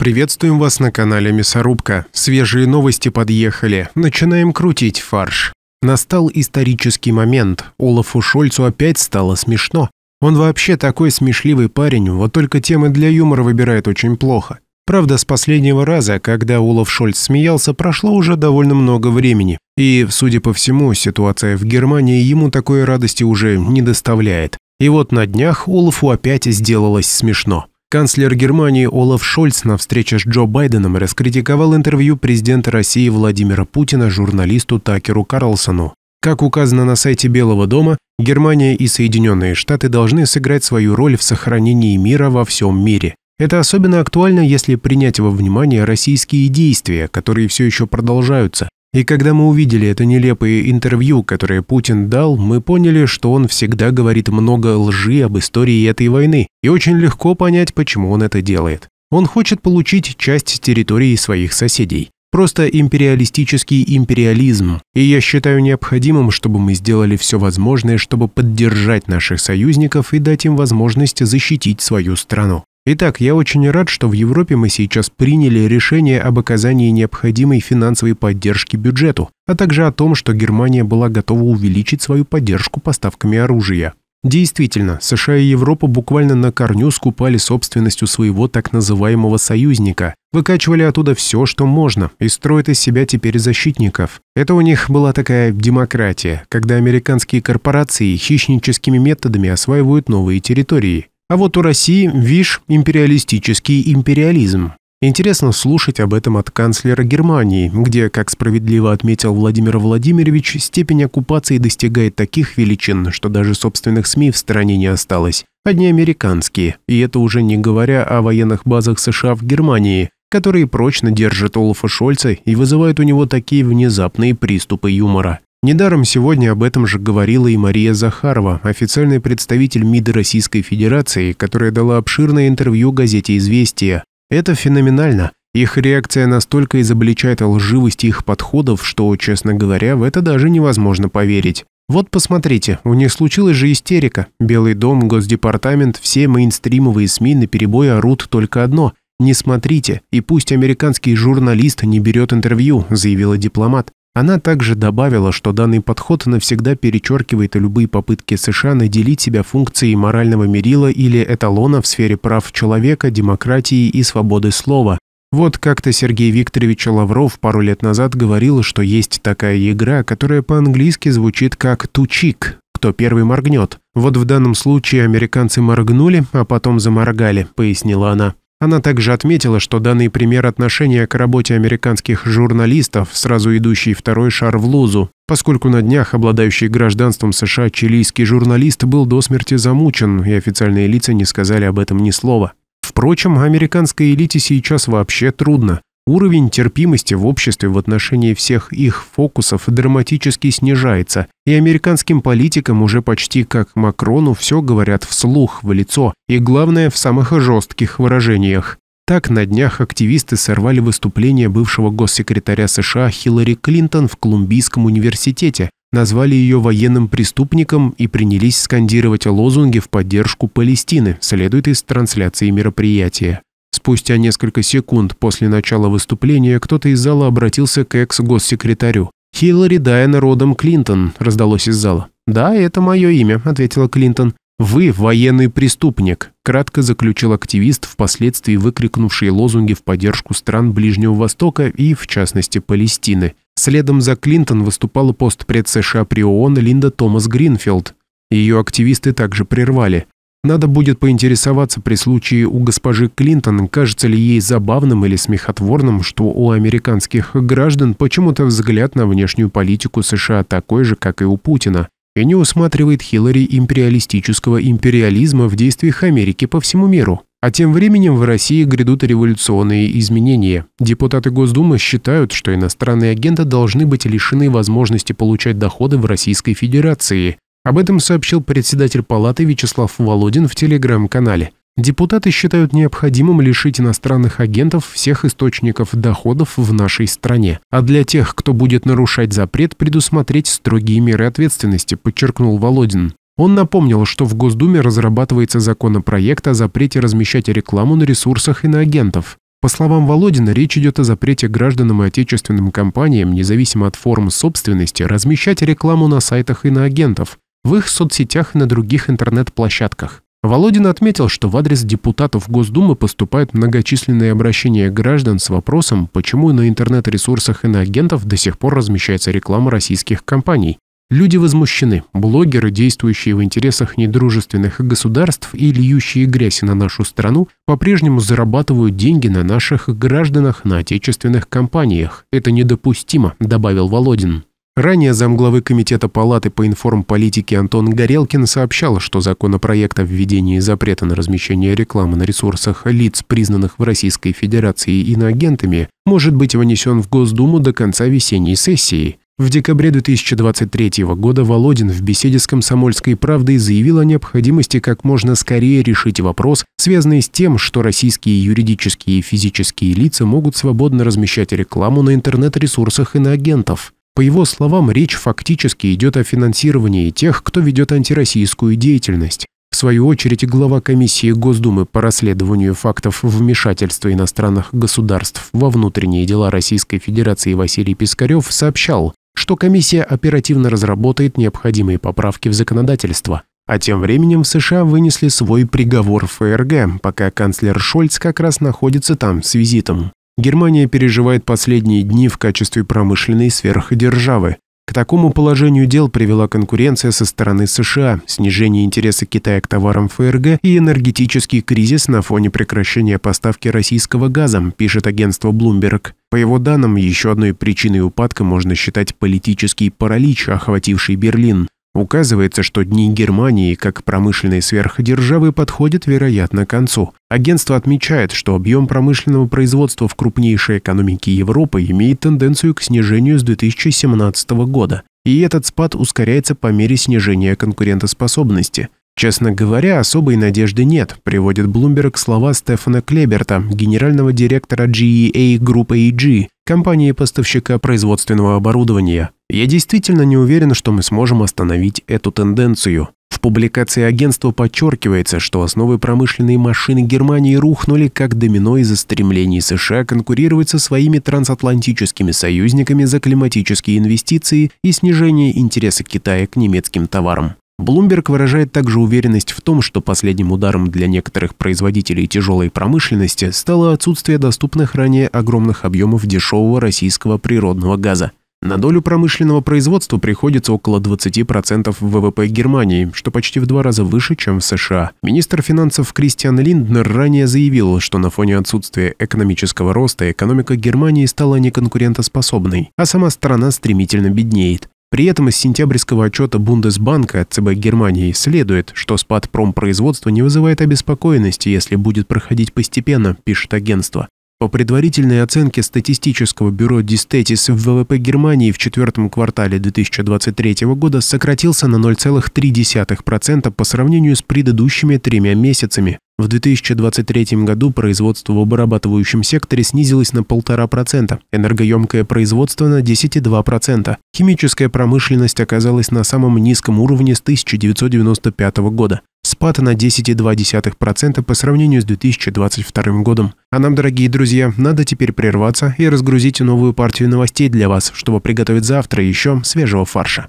Приветствуем вас на канале Мясорубка. Свежие новости подъехали. Начинаем крутить фарш. Настал исторический момент. Олафу Шольцу опять стало смешно. Он вообще такой смешливый парень, вот только темы для юмора выбирает очень плохо. Правда, с последнего раза, когда Олаф Шольц смеялся, прошло уже довольно много времени. И, судя по всему, ситуация в Германии ему такой радости уже не доставляет. И вот на днях Олафу опять сделалось смешно. Канцлер Германии Олаф Шольц на встрече с Джо Байденом раскритиковал интервью президента России Владимира Путина журналисту Такеру Карлсону. Как указано на сайте Белого дома, Германия и Соединенные Штаты должны сыграть свою роль в сохранении мира во всем мире. Это особенно актуально, если принять во внимание российские действия, которые все еще продолжаются, и когда мы увидели это нелепое интервью, которое Путин дал, мы поняли, что он всегда говорит много лжи об истории этой войны, и очень легко понять, почему он это делает. Он хочет получить часть территории своих соседей. Просто империалистический империализм. И я считаю необходимым, чтобы мы сделали все возможное, чтобы поддержать наших союзников и дать им возможность защитить свою страну. Итак, я очень рад, что в Европе мы сейчас приняли решение об оказании необходимой финансовой поддержки бюджету, а также о том, что Германия была готова увеличить свою поддержку поставками оружия. Действительно, США и Европа буквально на корню скупали собственность у своего так называемого союзника, выкачивали оттуда все, что можно, и строят из себя теперь защитников. Это у них была такая демократия, когда американские корпорации хищническими методами осваивают новые территории. А вот у России, вишь, империалистический империализм. Интересно слушать об этом от канцлера Германии, где, как справедливо отметил Владимир Владимирович, степень оккупации достигает таких величин, что даже собственных СМИ в стране не осталось. Одни американские, и это уже не говоря о военных базах США в Германии, которые прочно держат Олафа Шольца и вызывают у него такие внезапные приступы юмора. Недаром сегодня об этом же говорила и Мария Захарова, официальный представитель МИД Российской Федерации, которая дала обширное интервью газете «Известия». Это феноменально. Их реакция настолько изобличает лживость их подходов, что, честно говоря, в это даже невозможно поверить. Вот посмотрите, у них случилась же истерика. Белый дом, Госдепартамент, все мейнстримовые СМИ на перебой орут только одно – «Не смотрите, и пусть американский журналист не берет интервью», – заявила дипломат. Она также добавила, что данный подход навсегда перечеркивает любые попытки США наделить себя функцией морального мерила или эталона в сфере прав человека, демократии и свободы слова. Вот как-то Сергей Викторович Лавров пару лет назад говорил, что есть такая игра, которая по-английски звучит как «тучик», кто первый моргнет. Вот в данном случае американцы моргнули, а потом заморгали», — пояснила она. Она также отметила, что данный пример отношения к работе американских журналистов, сразу идущий второй шар в лузу, поскольку на днях обладающий гражданством США чилийский журналист был до смерти замучен, и официальные лица не сказали об этом ни слова. Впрочем, американской элите сейчас вообще трудно. Уровень терпимости в обществе в отношении всех их фокусов драматически снижается, и американским политикам уже почти как Макрону все говорят вслух, в лицо, и главное, в самых жестких выражениях. Так, на днях активисты сорвали выступление бывшего госсекретаря США Хиллари Клинтон в Колумбийском университете, назвали ее военным преступником и принялись скандировать лозунги в поддержку Палестины, следует из трансляции мероприятия. Спустя несколько секунд после начала выступления кто-то из зала обратился к экс-госсекретарю. «Хиллари Дайан родом Клинтон», – раздалось из зала. «Да, это мое имя», – ответила Клинтон. «Вы военный преступник», – кратко заключил активист, впоследствии выкрикнувший лозунги в поддержку стран Ближнего Востока и, в частности, Палестины. Следом за Клинтон выступала постпред США при ООН Линда Томас Гринфилд. Ее активисты также прервали. Надо будет поинтересоваться при случае у госпожи Клинтон, кажется ли ей забавным или смехотворным, что у американских граждан почему-то взгляд на внешнюю политику США такой же, как и у Путина, и не усматривает Хиллари империалистического империализма в действиях Америки по всему миру. А тем временем в России грядут революционные изменения. Депутаты Госдумы считают, что иностранные агенты должны быть лишены возможности получать доходы в Российской Федерации, об этом сообщил председатель палаты Вячеслав Володин в телеграм-канале. Депутаты считают необходимым лишить иностранных агентов всех источников доходов в нашей стране, а для тех, кто будет нарушать запрет, предусмотреть строгие меры ответственности, подчеркнул Володин. Он напомнил, что в Госдуме разрабатывается законопроект о запрете размещать рекламу на ресурсах иноагентов. По словам Володина, речь идет о запрете гражданам и отечественным компаниям, независимо от форм собственности, размещать рекламу на сайтах иноагентов, в их соцсетях и на других интернет-площадках. Володин отметил, что в адрес депутатов Госдумы поступают многочисленные обращения граждан с вопросом, почему на интернет-ресурсах иноагентов до сих пор размещается реклама российских компаний. Люди возмущены. Блогеры, действующие в интересах недружественных государств и льющие грязь на нашу страну, по-прежнему зарабатывают деньги на наших гражданах, на отечественных компаниях. Это недопустимо, добавил Володин. Ранее замглавы Комитета Палаты по информполитике Антон Горелкин сообщал, что законопроект о введении запрета на размещение рекламы на ресурсах лиц, признанных в Российской Федерации иноагентами, может быть внесен в Госдуму до конца весенней сессии. В декабре 2023 года Володин в беседе с «Комсомольской правдой» заявил о необходимости как можно скорее решить вопрос, связанный с тем, что российские юридические и физические лица могут свободно размещать рекламу на интернет-ресурсах иноагентов. По его словам, речь фактически идет о финансировании тех, кто ведет антироссийскую деятельность. В свою очередь, глава комиссии Госдумы по расследованию фактов вмешательства иностранных государств во внутренние дела Российской Федерации Василий Пискарев сообщал, что комиссия оперативно разработает необходимые поправки в законодательство. А тем временем в США вынесли свой приговор ФРГ, пока канцлер Шольц как раз находится там с визитом. Германия переживает последние дни в качестве промышленной сверхдержавы. К такому положению дел привела конкуренция со стороны США, снижение интереса Китая к товарам ФРГ и энергетический кризис на фоне прекращения поставки российского газа, пишет агентство Bloomberg. По его данным, еще одной причиной упадка можно считать политический паралич, охвативший Берлин. Указывается, что дни Германии как промышленной сверхдержавы подходят, вероятно, к концу. Агентство отмечает, что объем промышленного производства в крупнейшей экономике Европы имеет тенденцию к снижению с 2017 года, и этот спад ускоряется по мере снижения конкурентоспособности. Честно говоря, особой надежды нет, приводит Bloomberg слова Стефана Клеберта, генерального директора GEA группы AG, компании поставщика производственного оборудования. Я действительно не уверен, что мы сможем остановить эту тенденцию. В публикации агентства подчеркивается, что основы промышленной машины Германии рухнули как домино из-за стремлений США конкурировать со своими трансатлантическими союзниками за климатические инвестиции и снижение интереса Китая к немецким товарам. Блумберг выражает также уверенность в том, что последним ударом для некоторых производителей тяжелой промышленности стало отсутствие доступных ранее огромных объемов дешевого российского природного газа. На долю промышленного производства приходится около 20% ВВП Германии, что почти в два раза выше, чем в США. Министр финансов Кристиан Линднер ранее заявил, что на фоне отсутствия экономического роста экономика Германии стала неконкурентоспособной, а сама страна стремительно беднеет. При этом из сентябрьского отчета Бундесбанка ЦБ Германии следует, что спад промпроизводства не вызывает обеспокоенности, если будет проходить постепенно, пишет агентство. По предварительной оценке статистического бюро Дистетис ВВП Германии в четвертом квартале 2023 года сократился на 0,3% по сравнению с предыдущими тремя месяцами. В 2023 году производство в обрабатывающем секторе снизилось на 1,5%, энергоемкое производство на 10,2%. Химическая промышленность оказалась на самом низком уровне с 1995 года. Спад на 10,2% по сравнению с 2022 годом. А нам, дорогие друзья, надо теперь прерваться и разгрузить новую партию новостей для вас, чтобы приготовить завтра еще свежего фарша.